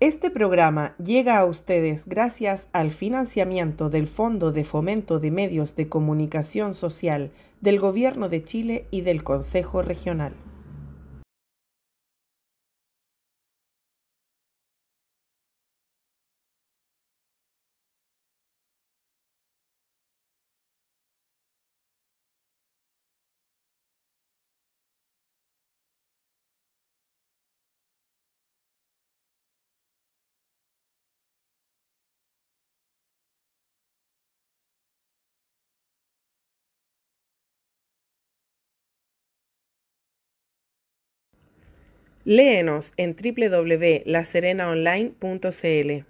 Este programa llega a ustedes gracias al financiamiento del Fondo de Fomento de Medios de Comunicación Social del Gobierno de Chile y del Consejo Regional. Léenos en www.laserenaonline.cl.